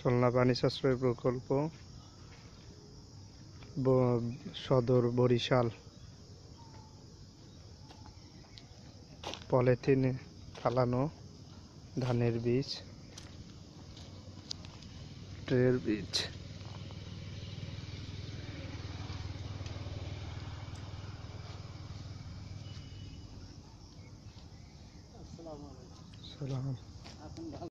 সলনা পানি সাশ্রয় প্রকল্প সদর বরিশাল পলিথিনে ফালানো ধানের বীজ ট্রের বীজ